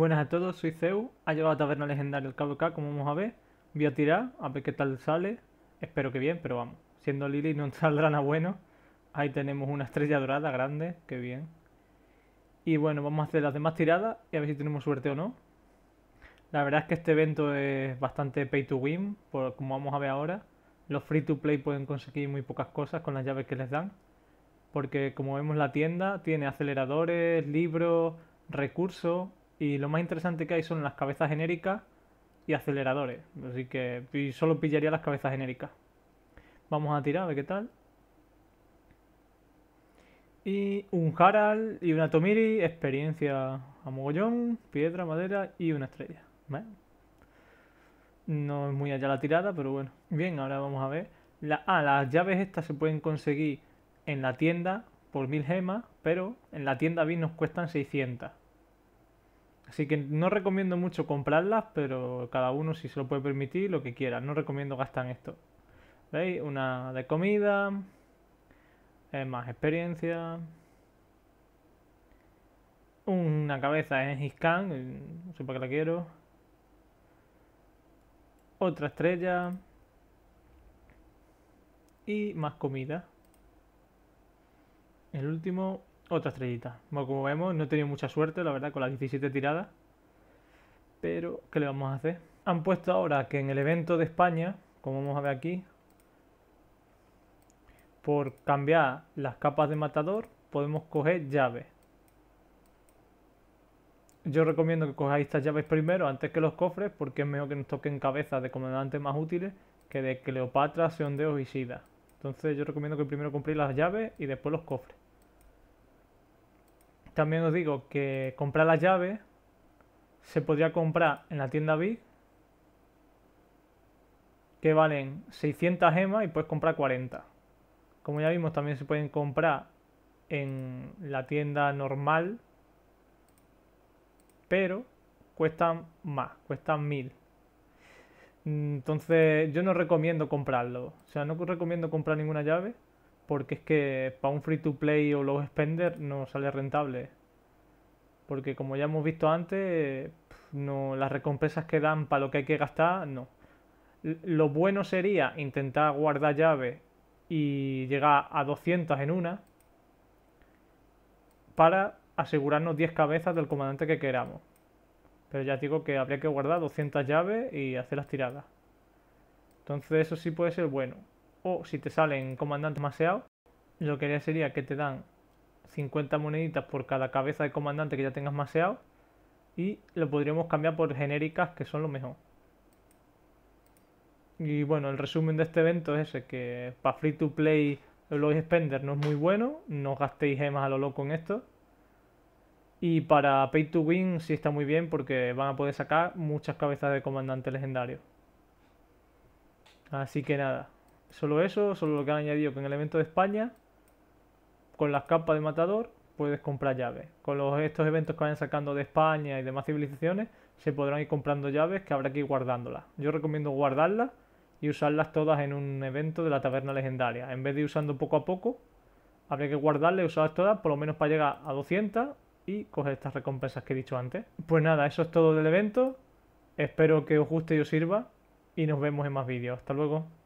Buenas a todos, soy Zeu. Ha llegado a Taberna Legendaria el Cabo como vamos a ver. Voy a tirar, a ver qué tal sale. Espero que bien, pero vamos. Siendo Lily no saldrá nada bueno. Ahí tenemos una estrella dorada grande, qué bien. Y bueno, vamos a hacer las demás tiradas y a ver si tenemos suerte o no. La verdad es que este evento es bastante pay to win, como vamos a ver ahora. Los free to play pueden conseguir muy pocas cosas con las llaves que les dan. Porque como vemos la tienda tiene aceleradores, libros, recursos y lo más interesante que hay son las cabezas genéricas y aceleradores. Así que solo pillaría las cabezas genéricas. Vamos a tirar a ver qué tal. Y un Harald y una Tomiri, experiencia a mogollón, piedra, madera y una estrella. No es muy allá la tirada, pero bueno. Bien, ahora vamos a ver. ah, las llaves estas se pueden conseguir en la tienda por mil gemas, pero en la tienda vi nos cuestan 600. Así que no recomiendo mucho comprarlas, pero cada uno si se lo puede permitir, lo que quiera. No recomiendo gastar en esto. ¿Veis? Una de comida, más experiencia, una cabeza en Hiscan, eh, no sé para qué la quiero. Otra estrella. Y más comida. El último, otra estrellita. Bueno, como vemos, no he tenido mucha suerte, la verdad, con las 17 tiradas. Pero, ¿qué le vamos a hacer? Han puesto ahora que en el evento de España, como vamos a ver aquí, por cambiar las capas de matador, podemos coger llaves. Yo recomiendo que cojáis estas llaves primero, antes que los cofres, porque es mejor que nos toquen cabezas de comandantes más útiles que de Cleopatra, Seondeo y Sida. Entonces yo recomiendo que primero compréis las llaves y después los cofres. También os digo que comprar las llaves se podría comprar en la tienda Big, que valen 600 gemas y puedes comprar 40. Como ya vimos, también se pueden comprar en la tienda normal, pero cuestan más, cuestan 1000. Entonces yo no recomiendo comprarlo, o sea, no recomiendo comprar ninguna llave porque es que para un free to play o low spender no sale rentable. Porque como ya hemos visto antes, no, las recompensas que dan para lo que hay que gastar, no. Lo bueno sería intentar guardar llaves y llegar a 200 en una para asegurarnos 10 cabezas del comandante que queramos. Pero ya digo que habría que guardar 200 llaves y hacer las tiradas. Entonces eso sí puede ser bueno o si te salen comandantes maseados, lo que haría sería que te dan 50 moneditas por cada cabeza de comandante que ya tengas maseado y lo podríamos cambiar por genéricas que son lo mejor. Y bueno, el resumen de este evento es ese, que para Free to Play lo Spender no es muy bueno, no gastéis gemas a lo loco en esto. Y para Pay to Win sí está muy bien porque van a poder sacar muchas cabezas de comandante legendario. Así que nada, Solo eso, solo lo que han añadido que en el evento de España, con las capas de matador, puedes comprar llaves. Con los, estos eventos que vayan sacando de España y demás civilizaciones, se podrán ir comprando llaves que habrá que ir guardándolas. Yo recomiendo guardarlas y usarlas todas en un evento de la taberna legendaria. En vez de usando poco a poco, habría que guardarlas y usarlas todas, por lo menos para llegar a 200 y coger estas recompensas que he dicho antes. Pues nada, eso es todo del evento. Espero que os guste y os sirva. Y nos vemos en más vídeos. Hasta luego.